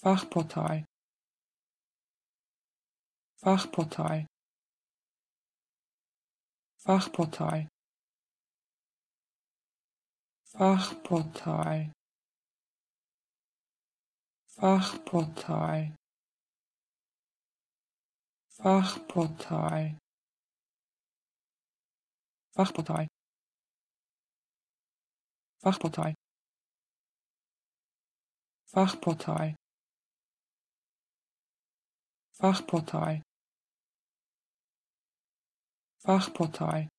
fachportal fachportal fachportal Fachportal Fachportal Fachportal Fachportal Fachportal Fachportal fachportal